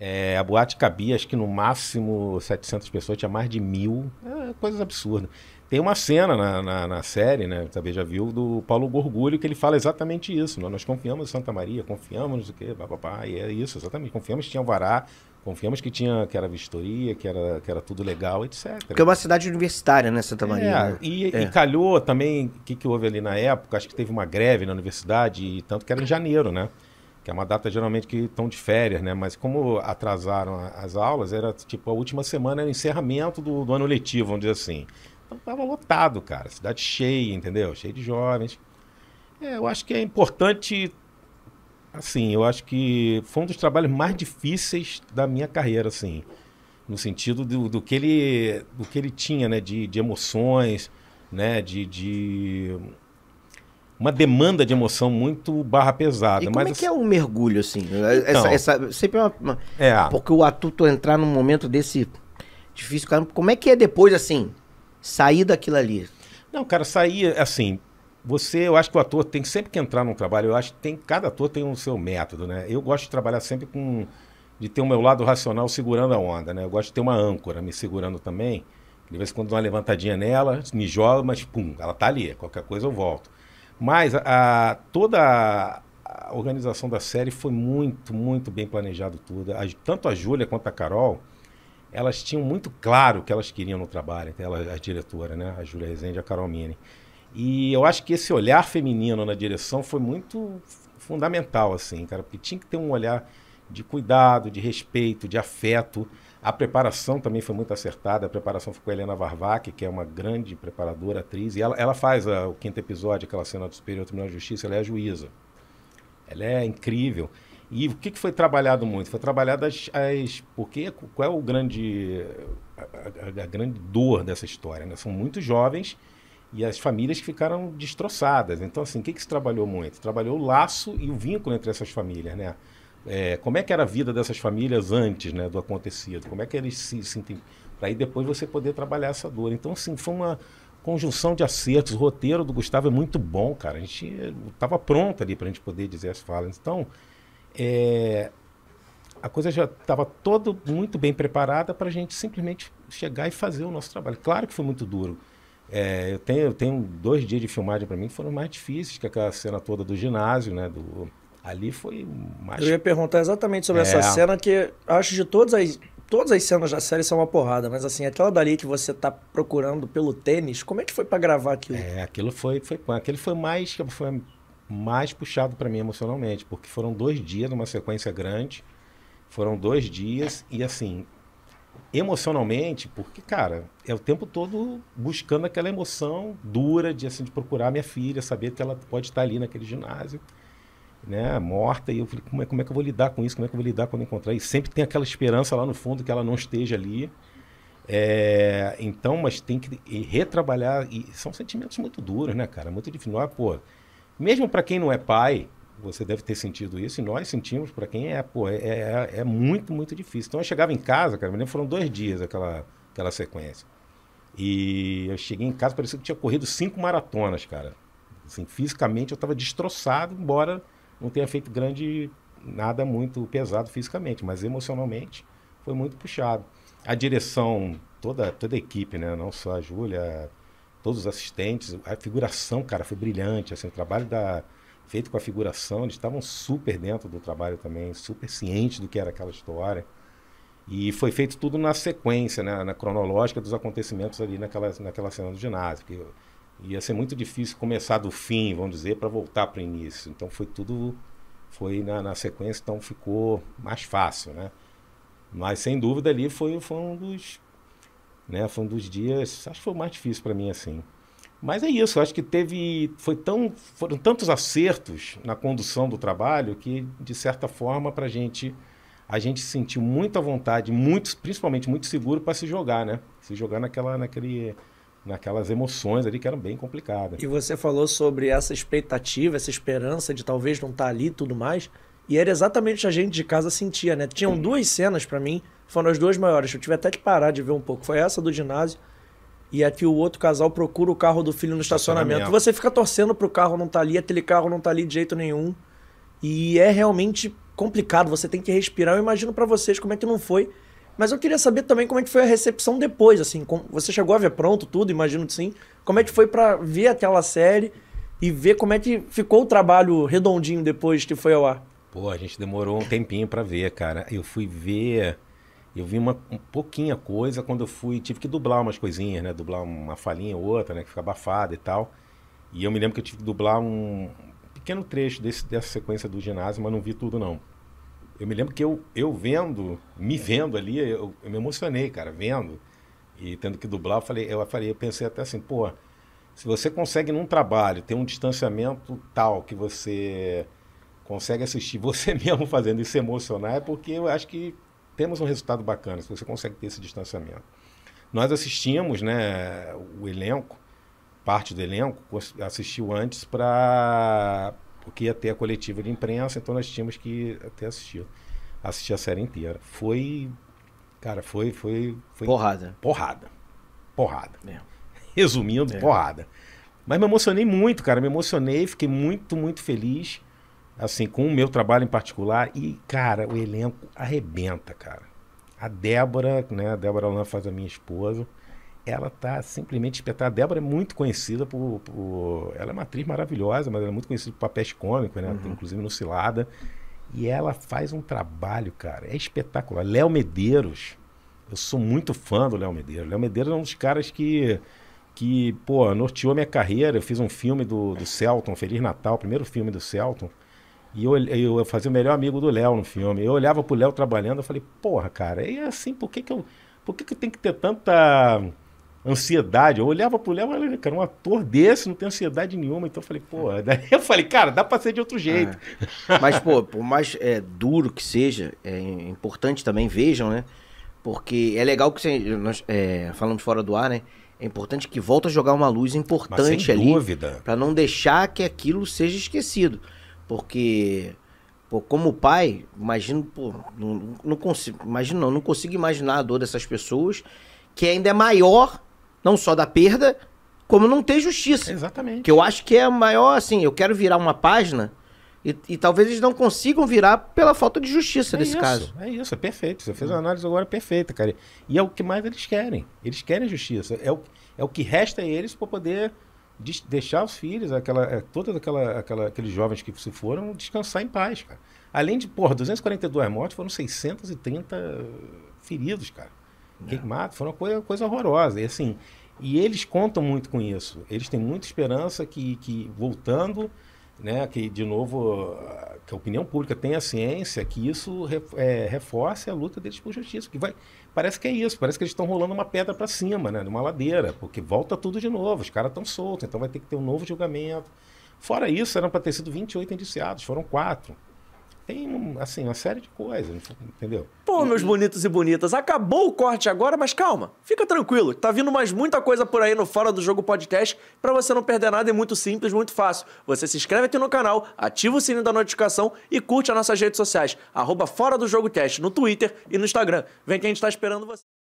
É, a boate cabia, acho que no máximo 700 pessoas, tinha mais de mil. É, coisas absurdas. Tem uma cena na, na, na série, né? Talvez já viu, do Paulo Gorgulho, que ele fala exatamente isso. Nós, né, nós confiamos em Santa Maria, confiamos, não o quê, E é isso, exatamente. Confiamos que tinha vará, confiamos que tinha que era vistoria, que era, que era tudo legal, etc. Porque é uma cidade universitária, né, Santa Maria? É, né? e, é. e, calhou também, o que, que houve ali na época? Acho que teve uma greve na universidade, e tanto que era em janeiro, né? que é uma data geralmente que estão de férias, né? Mas como atrasaram as aulas, era tipo a última semana era o encerramento do, do ano letivo, vamos dizer assim. Então tava lotado, cara, cidade cheia, entendeu? Cheia de jovens. É, eu acho que é importante, assim, eu acho que foi um dos trabalhos mais difíceis da minha carreira, assim, no sentido do, do que ele do que ele tinha, né? De, de emoções, né? de, de uma demanda de emoção muito barra pesada. E como é que assim é o mergulho, assim? Então, essa, essa, sempre é uma, uma, é. Porque o atuto entrar num momento desse difícil, cara, como é que é depois, assim, sair daquilo ali? Não, cara, sair, assim, você, eu acho que o ator tem sempre que entrar num trabalho, eu acho que tem, cada ator tem o um seu método, né? Eu gosto de trabalhar sempre com, de ter o meu lado racional segurando a onda, né? Eu gosto de ter uma âncora me segurando também, de vez em quando dou uma levantadinha nela, me joga, mas pum, ela tá ali, qualquer coisa eu volto. Mas a, toda a organização da série foi muito, muito bem planejado tudo. A, tanto a Júlia quanto a Carol, elas tinham muito claro o que elas queriam no trabalho, elas a diretora, né? A Júlia Rezende e a Carol Mini. E eu acho que esse olhar feminino na direção foi muito fundamental, assim, cara, porque tinha que ter um olhar de cuidado, de respeito, de afeto. A preparação também foi muito acertada. A preparação foi com a Helena Varvac, que é uma grande preparadora, atriz. E ela, ela faz a, o quinto episódio, aquela cena do Superior Tribunal de Justiça, ela é a juíza. Ela é incrível. E o que, que foi trabalhado muito? Foi trabalhado as. as porque qual é o grande. A, a, a grande dor dessa história? Né? São muito jovens e as famílias que ficaram destroçadas. Então, assim, o que, que se trabalhou muito? Trabalhou o laço e o vínculo entre essas famílias, né? é, como é que era a vida dessas famílias antes né, do acontecido, como é que eles se sentem, para aí depois você poder trabalhar essa dor. Então, assim, foi uma conjunção de acertos, o roteiro do Gustavo é muito bom, cara, a gente estava eh, pronto ali para a gente poder dizer as falas. Então, é, a coisa já estava toda muito bem preparada para a gente simplesmente chegar e fazer o nosso trabalho. Claro que foi muito duro. É, eu, tenho, eu tenho dois dias de filmagem para mim que foram mais difíceis que aquela cena toda do ginásio, né? Do, Ali foi mais. Eu ia perguntar exatamente sobre é. essa cena, que acho de todas as. Todas as cenas da série são uma porrada, mas assim, aquela dali que você tá procurando pelo tênis, como é que foi para gravar aquilo? É, aquilo foi, foi aquele foi mais, foi mais puxado para mim emocionalmente, porque foram dois dias numa sequência grande, foram dois dias e assim, emocionalmente, porque, cara, é o tempo todo buscando aquela emoção dura de, assim, de procurar minha filha, saber que ela pode estar ali naquele ginásio né, morta, e eu falei, como é, como é que eu vou lidar com isso? Como é que eu vou lidar quando encontrar? E sempre tem aquela esperança lá no fundo que ela não esteja ali. É, então, mas tem que retrabalhar. E são sentimentos muito duros, né, cara? Muito difícil. Não é, pô, mesmo para quem não é pai, você deve ter sentido isso, e nós sentimos para quem é, pô, é, é, é, muito, muito difícil. Então eu chegava em casa, cara, me foram dois dias aquela, aquela sequência. E eu cheguei em casa, parecia que tinha corrido cinco maratonas, cara. Assim, fisicamente eu estava destroçado, embora não tenha feito grande nada muito pesado fisicamente, mas emocionalmente foi muito puxado. A direção, toda, toda a equipe, né? Não só a Júlia, todos os assistentes, a figuração, cara, foi brilhante. Assim, o trabalho da, feito com a figuração, eles estavam super dentro do trabalho também, super cientes do que era aquela história. E foi feito tudo na sequência, né? na cronológica dos acontecimentos ali naquela, naquela cena do ginásio. Porque ia ser muito difícil começar do fim, vamos dizer, para voltar para o início. Então foi tudo foi na, na, sequência, então ficou mais fácil, né? Mas sem dúvida ali foi, foi um dos né, foi um dos dias, acho que foi o mais difícil para mim assim. Mas é isso, acho que teve foi tão foram tantos acertos na condução do trabalho que de certa forma para gente a gente sentiu muita vontade, muito, principalmente muito seguro para se jogar, né? Se jogar naquela naquele naquelas emoções ali que eram bem complicadas. E você falou sobre essa expectativa, essa esperança de talvez não estar tá ali e tudo mais. E era exatamente o que a gente de casa sentia, né? Tinham duas cenas para mim, foram as duas maiores. Eu tive até que parar de ver um pouco. Foi essa do ginásio e aqui é o outro casal procura o carro do filho no estacionamento. Você fica torcendo pro carro não tá ali, aquele carro não tá ali de jeito nenhum. E é realmente complicado, você tem que respirar. Eu imagino para vocês como é que não foi mas eu queria saber também como é que foi a recepção depois, assim, com, você chegou a ver pronto tudo, imagino que sim. Como é que foi para ver aquela série e ver como é que ficou o trabalho redondinho depois que foi ao ar? Pô, a gente demorou um tempinho para ver, cara. Eu fui ver, eu vi uma um pouquinha coisa quando eu fui, tive que dublar umas coisinhas, né? Dublar uma falinha ou outra, né? Que fica abafada e tal. E eu me lembro que eu tive que dublar um pequeno trecho desse, dessa sequência do ginásio, mas não vi tudo não eu me lembro que eu, eu vendo, me vendo ali, eu, eu me emocionei, cara, vendo e tendo que dublar, eu falei, eu falei, eu pensei até assim, pô, se você consegue num trabalho ter um distanciamento tal que você consegue assistir você mesmo fazendo e se emocionar, é porque eu acho que temos um resultado bacana, se você consegue ter esse distanciamento. Nós assistimos, né, o elenco, parte do elenco, assistiu antes para porque ia ter a coletiva de imprensa, então nós tínhamos que até assistir. Assistir a série inteira. Foi. Cara, foi. foi, foi porrada. Porrada. Porrada. É. Resumindo, é. porrada. Mas me emocionei muito, cara. Me emocionei, fiquei muito, muito feliz. Assim, com o meu trabalho em particular. E, cara, o elenco arrebenta, cara. A Débora, né? A Débora Alan faz a minha esposa ela tá simplesmente espetada. A Débora é muito conhecida por, por, Ela é uma atriz maravilhosa, mas ela é muito conhecida por papéis cômicos, né? Uhum. inclusive no Cilada. E ela faz um trabalho, cara, é espetacular. Léo Medeiros. Eu sou muito fã do Léo Medeiros. Léo Medeiros é um dos caras que, que pô, norteou minha carreira. Eu fiz um filme do, do Celton, Feliz Natal, primeiro filme do Celton. E eu, eu, eu fazia o melhor amigo do Léo no filme. Eu olhava pro Léo trabalhando, eu falei, porra, cara, é assim, por que que eu... Por que que tem que ter tanta ansiedade. Eu olhava pro Léo e falei, cara, um ator desse não tem ansiedade nenhuma. Então eu falei, pô, daí eu falei, cara, dá pra ser de outro jeito. É. Mas, pô, por mais é, duro que seja, é importante também, vejam, né? Porque é legal que você, nós é, fora do ar, né? É importante que volte a jogar uma luz importante ali. para não deixar que aquilo seja esquecido. Porque, pô, como pai, imagino, pô, não, não consigo, imagino não, não consigo imaginar a dor dessas pessoas, que ainda é maior não só da perda, como não ter justiça. Exatamente. Que eu acho que é a maior, assim, eu quero virar uma página e, e talvez eles não consigam virar pela falta de justiça é nesse isso, caso. É isso, é perfeito. Você fez hum. uma análise agora perfeita, cara. E é o que mais eles querem. Eles querem justiça. É o, é o que resta a eles para poder deixar os filhos, aquela, é, todos aquela, aquela, aqueles jovens que se foram, descansar em paz, cara. Além de, porra, 242 mortes, foram 630 feridos, cara queimado, foi uma coisa, coisa horrorosa. E assim, e eles contam muito com isso. Eles têm muita esperança que, que voltando, né, que de novo ah, que a opinião pública tenha ciência, que isso re, é, reforce a luta deles por justiça. Que vai, parece que é isso, parece que eles estão rolando uma pedra para cima, né, numa ladeira, porque volta tudo de novo, os caras estão soltos, então vai ter que ter um novo julgamento. Fora isso, eram para ter sido 28 indiciados, foram quatro. Tem, assim, uma série de coisas, entendeu? Pô, meus bonitos e bonitas, acabou o corte agora, mas calma, fica tranquilo. Tá vindo mais muita coisa por aí no Fora do Jogo Podcast. para você não perder nada, é muito simples, muito fácil. Você se inscreve aqui no canal, ativa o sininho da notificação e curte as nossas redes sociais. Arroba Fora do Jogo Cast no Twitter e no Instagram. Vem que a gente tá esperando você.